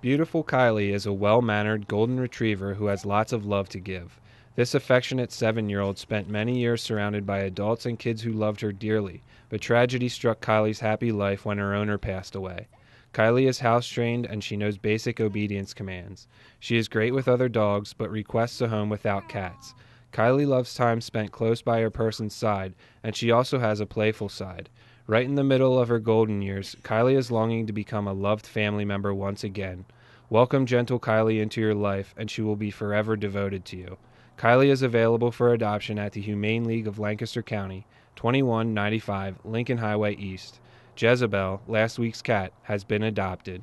Beautiful Kylie is a well mannered golden retriever who has lots of love to give. This affectionate seven year old spent many years surrounded by adults and kids who loved her dearly, but tragedy struck Kylie's happy life when her owner passed away. Kylie is house trained and she knows basic obedience commands. She is great with other dogs, but requests a home without cats. Kylie loves time spent close by her person's side, and she also has a playful side. Right in the middle of her golden years, Kylie is longing to become a loved family member once again. Welcome gentle Kylie into your life, and she will be forever devoted to you. Kylie is available for adoption at the Humane League of Lancaster County, 2195 Lincoln Highway East. Jezebel, last week's cat, has been adopted.